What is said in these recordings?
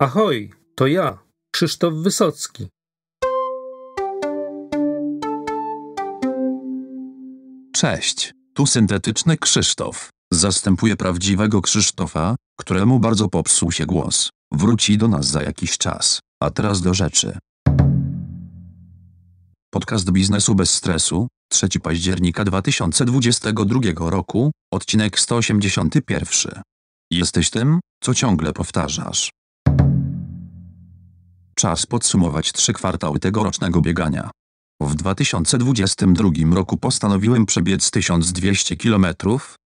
Ahoj, to ja, Krzysztof Wysocki. Cześć, tu syntetyczny Krzysztof. Zastępuje prawdziwego Krzysztofa, któremu bardzo popsuł się głos. Wróci do nas za jakiś czas. A teraz do rzeczy. Podcast Biznesu bez stresu, 3 października 2022 roku, odcinek 181. Jesteś tym, co ciągle powtarzasz. Czas podsumować trzy kwartały tegorocznego biegania. W 2022 roku postanowiłem przebiec 1200 km,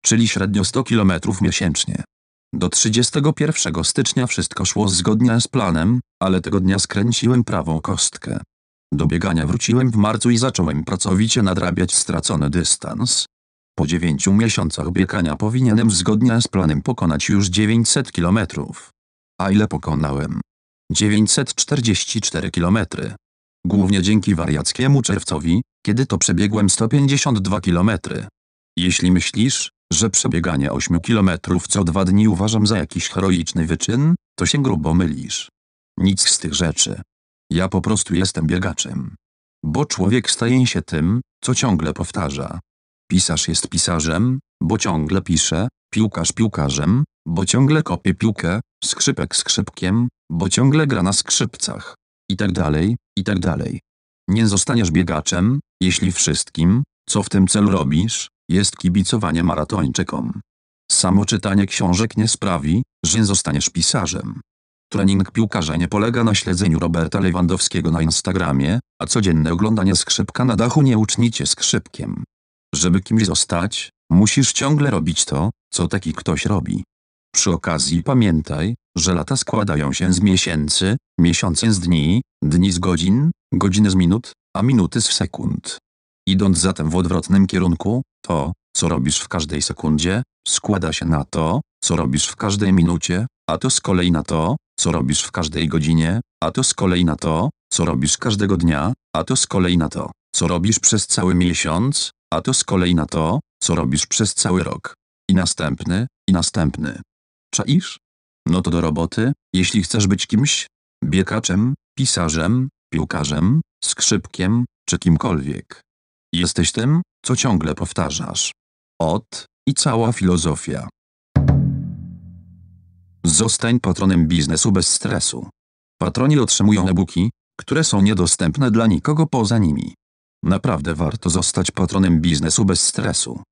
czyli średnio 100 km miesięcznie. Do 31 stycznia wszystko szło zgodnie z planem, ale tego dnia skręciłem prawą kostkę. Do biegania wróciłem w marcu i zacząłem pracowicie nadrabiać stracony dystans. Po 9 miesiącach biegania powinienem zgodnie z planem pokonać już 900 km. A ile pokonałem? 944 km. Głównie dzięki wariackiemu czerwcowi, kiedy to przebiegłem 152 km. Jeśli myślisz, że przebieganie 8 km co dwa dni uważam za jakiś heroiczny wyczyn, to się grubo mylisz. Nic z tych rzeczy. Ja po prostu jestem biegaczem. Bo człowiek staje się tym, co ciągle powtarza. Pisarz jest pisarzem, bo ciągle pisze, piłkarz piłkarzem, bo ciągle kopie piłkę, skrzypek skrzypkiem, bo ciągle gra na skrzypcach. I tak dalej, i tak dalej. Nie zostaniesz biegaczem, jeśli wszystkim, co w tym celu robisz, jest kibicowanie maratończykom. Samo czytanie książek nie sprawi, że zostaniesz pisarzem. Trening piłkarza nie polega na śledzeniu Roberta Lewandowskiego na Instagramie, a codzienne oglądanie skrzypka na dachu nie ucznicie skrzypkiem. Żeby kimś zostać, musisz ciągle robić to, co taki ktoś robi. Przy okazji pamiętaj, że lata składają się z miesięcy, miesiące z dni, dni z godzin, godziny z minut, a minuty z sekund. Idąc zatem w odwrotnym kierunku, to, co robisz w każdej sekundzie, składa się na to, co robisz w każdej minucie, a to z kolei na to, co robisz w każdej godzinie, a to z kolei na to, co robisz każdego dnia, a to z kolei na to, co robisz przez cały miesiąc, a to z kolei na to, co robisz przez cały rok. I następny, i następny. Czaisz? No to do roboty, jeśli chcesz być kimś, biekaczem, pisarzem, piłkarzem, skrzypkiem, czy kimkolwiek. Jesteś tym, co ciągle powtarzasz. Ot i cała filozofia. Zostań patronem biznesu bez stresu. Patroni otrzymują e-booki, które są niedostępne dla nikogo poza nimi. Naprawdę warto zostać patronem biznesu bez stresu.